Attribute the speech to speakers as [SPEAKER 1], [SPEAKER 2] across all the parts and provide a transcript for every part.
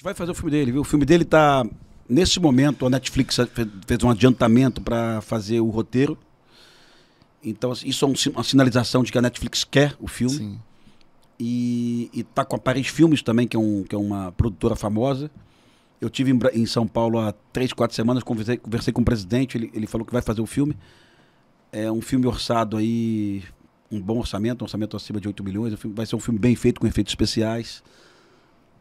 [SPEAKER 1] gente vai fazer o filme dele, viu? O filme dele tá. Nesse momento, a Netflix fez um adiantamento para fazer o roteiro. Então, assim, isso é uma sinalização de que a Netflix quer o filme. Sim. E, e tá com a Paris Filmes também, que é, um, que é uma produtora famosa. Eu tive em, em, São Paulo há três, quatro semanas, conversei, conversei com o presidente, ele, ele falou que vai fazer o filme. É um filme orçado aí, um bom orçamento, um orçamento acima de 8 milhões. Vai ser um filme bem feito, com efeitos especiais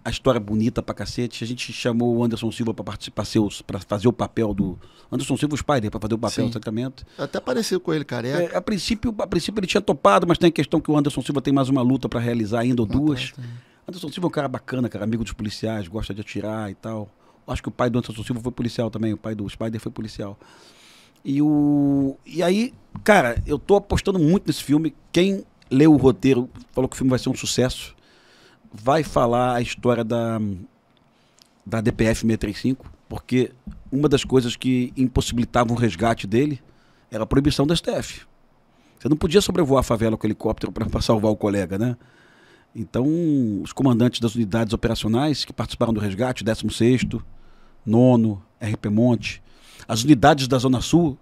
[SPEAKER 1] a história bonita pra cacete. A gente chamou o Anderson Silva pra, participar, pra fazer o papel do. Anderson Silva os pais dele, pra fazer o papel Sim. do sacramento. Até apareceu com ele, careca. É, é, a, princípio, a princípio ele tinha topado, mas tem a questão que o Anderson Silva tem mais uma luta para realizar ainda ou duas. Né? Anderson Silva é um cara bacana, cara, amigo dos policiais, gosta de atirar e tal. Acho que o pai do Anderson Silva foi policial também, o pai do Spider foi policial. E o. E aí, cara, eu tô apostando muito nesse filme. Quem leu o roteiro falou que o filme vai ser um sucesso vai falar a história da, da DPF 635, porque uma das coisas que impossibilitava o resgate dele era a proibição da STF. Você não podia sobrevoar a favela com helicóptero para salvar o colega, né? Então, os comandantes das unidades operacionais que participaram do resgate, 16º, 9 RP Monte, as unidades da Zona Sul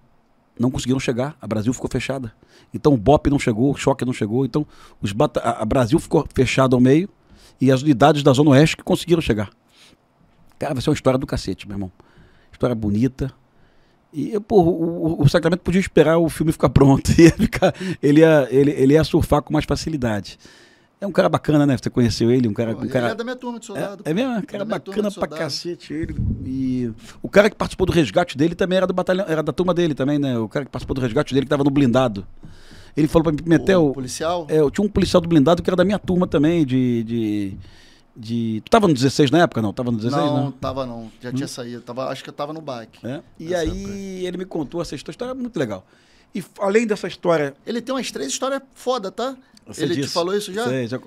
[SPEAKER 1] não conseguiram chegar, a Brasil ficou fechada. Então o BOP não chegou, o Choque não chegou, então os a Brasil ficou fechada ao meio e as unidades da Zona Oeste que conseguiram chegar. Cara, vai ser uma história do cacete, meu irmão. História bonita. E, pô, o, o Sacramento podia esperar o filme ficar pronto. Ia ficar, ele, ia, ele, ele ia surfar com mais facilidade. É um cara bacana, né? Você conheceu ele, um cara. um cara... é da
[SPEAKER 2] minha turma de soldado. É, é mesmo? Um cara é bacana pra
[SPEAKER 1] cacete ele. E o cara que participou do resgate dele também era do batalhão, era da turma dele também, né? O cara que participou do resgate dele que tava no blindado. Ele falou pra mim, Metel. O policial? É, eu tinha um policial do blindado que era da minha turma também, de. de... De... Tu tava no 16 na época, não? Tava no 16, não? Né?
[SPEAKER 2] tava não. Já hum? tinha saído. Tava, acho que eu tava no bike. É? E aí época. ele me contou essa história, história é muito legal. E além dessa história... Ele tem umas três histórias foda, tá? Você ele disse. te falou isso já? Sei,
[SPEAKER 1] já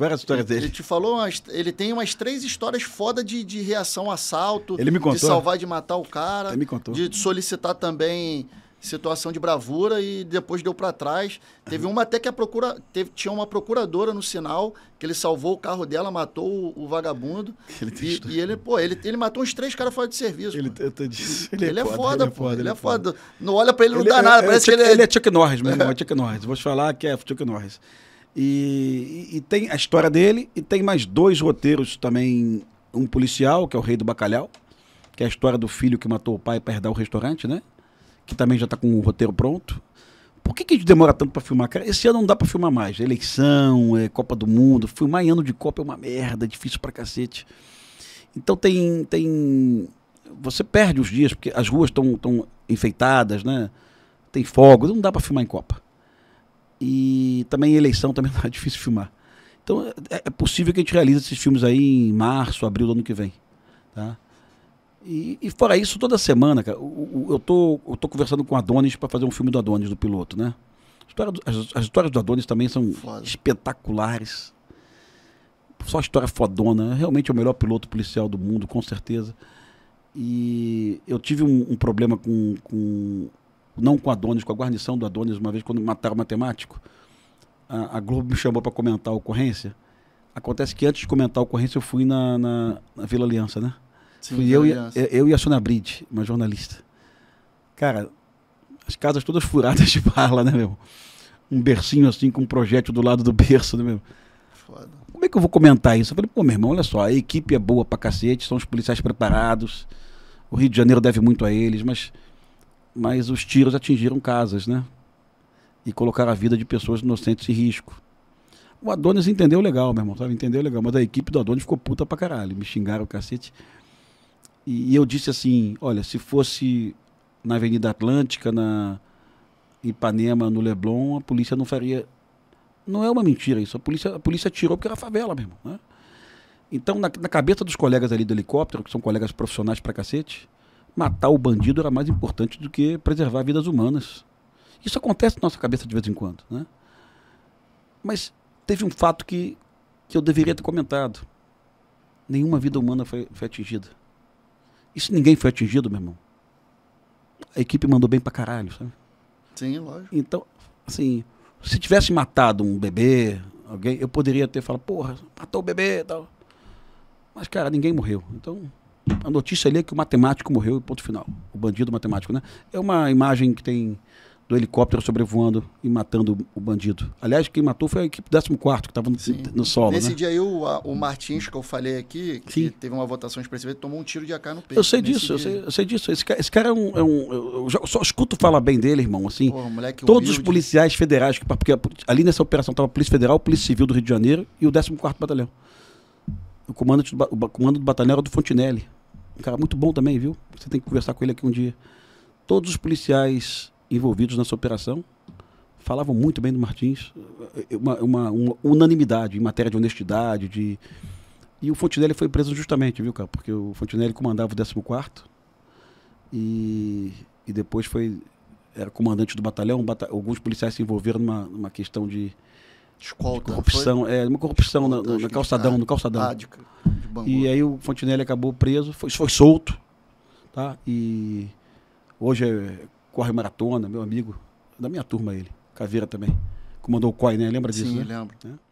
[SPEAKER 1] era a história dele? Ele
[SPEAKER 2] te falou, umas, ele tem umas três histórias foda de, de reação assalto. Ele me contou. De salvar, de matar o cara. Ele me contou. De solicitar também situação de bravura e depois deu para trás. Teve uhum. uma até que a procura teve, tinha uma procuradora no sinal que ele salvou o carro dela, matou o, o vagabundo. Ele e, e, ele, pô, ele, ele matou uns três caras fora de serviço. Ele, eu tô disso. Ele, ele é, é foda, pô. Ele é foda. Ele é, é, é foda. Não olha para ele, não dá é, nada. É parece é, que ele é... ele é
[SPEAKER 1] Chuck Norris, meu irmão. É Chuck Norris. Vou te falar que é Chuck Norris. E, e, e tem a história dele e tem mais dois roteiros também. Um policial, que é o rei do bacalhau, que é a história do filho que matou o pai para herdar o restaurante, né? que também já está com o roteiro pronto. Por que, que a gente demora tanto para filmar? Cara, esse ano não dá para filmar mais. eleição, é Copa do Mundo. Filmar em ano de Copa é uma merda, difícil para cacete. Então tem, tem. Você perde os dias, porque as ruas estão tão enfeitadas, né? Tem fogo, não dá para filmar em Copa. E também eleição também é difícil filmar. Então é, é possível que a gente realize esses filmes aí em março, abril do ano que vem. Tá? E, e fora isso, toda semana, cara, eu, eu, tô, eu tô conversando com o Adonis para fazer um filme do Adonis, do piloto, né? História do, as, as, histórias do Adonis também são Foda. espetaculares. Só história fodona. Realmente é o melhor piloto policial do mundo, com certeza. E eu tive um, um problema com, com. Não com Adonis, com a guarnição do Adonis, uma vez quando mataram o matemático. A, a Globo me chamou para comentar a ocorrência. Acontece que antes de comentar a ocorrência, eu fui na, na, na Vila Aliança, né? Sim, fui eu, e, é, eu e a Sona Bride, uma jornalista. Cara, as casas todas furadas de bala, né, meu? Um bercinho assim com um projétil do lado do berço, né, meu? Foda. Como é que eu vou comentar isso? Eu falei, pô, meu irmão, olha só, a equipe é boa pra cacete, são os policiais preparados, o Rio de Janeiro deve muito a eles, mas, mas os tiros atingiram casas, né? E colocaram a vida de pessoas inocentes em risco. O Adonis entendeu legal, meu irmão, sabe? Entendeu legal, mas a equipe do Adonis ficou puta pra caralho. Me xingaram o cacete e, eu disse assim: olha, se fosse na Avenida Atlântica, na Ipanema, no Leblon, a polícia não faria. Não é uma mentira isso. A polícia, a polícia tirou porque era favela mesmo. Né? Então, na, na cabeça dos colegas ali do helicóptero, que são colegas profissionais pra cacete, matar o bandido era mais importante do que preservar vidas humanas. Isso acontece na nossa cabeça de vez em quando. Né? Mas teve um fato que, que eu deveria ter comentado. Nenhuma vida humana foi, foi atingida. E se ninguém foi atingido, meu irmão? A equipe mandou bem pra caralho, sabe? Sim, lógico. Então, assim, se tivesse matado um bebê, alguém, eu poderia ter falado, porra, matou o bebê e tal. Mas, cara, ninguém morreu. Então, a notícia ali é que o matemático morreu e ponto final. O bandido matemático, né? É uma imagem que tem do helicóptero sobrevoando e matando o bandido. Aliás, quem matou foi a equipe 14 que estava no, no, solo. Nesse né? dia
[SPEAKER 2] aí, o, a, o Martins, que eu falei aqui, que Sim. teve uma votação expressiva, tomou um tiro de AK no peito. Eu sei disso, eu sei,
[SPEAKER 1] eu sei, disso. Esse, esse cara é um. É um eu, já, eu, só escuto falar bem dele, irmão. Assim, Porra, moleque, todos humilde. os policiais federais, que, porque ali nessa operação estava a Polícia Federal, a Polícia Civil do Rio de Janeiro e o 14 Batalhão. O comando, do, o comando do batalhão era do Fontinelli. Um cara muito bom também, viu? Você tem que conversar com ele aqui um dia. Todos os policiais envolvidos nessa operação falavam muito bem do Martins, eh, uma, uma, uma unanimidade em matéria de honestidade, de... E o Fontenelle foi preso justamente, viu, cara? Porque o Fontenelle comandava o 14 e, e depois foi era comandante do batalhão, bata, alguns policiais se envolveram numa, numa questão de, Escolta, de corrupção, foi? é, uma corrupção Escolta, na, na, na calçadão, no ah, calçadão. e né? aí o Fontenelle acabou preso, foi, foi solto, tá? E hoje é corre maratona, meu amigo, da minha turma ele, Caveira também, comandou o COI, né? Lembra disso? Sim, né? lembro.
[SPEAKER 2] É?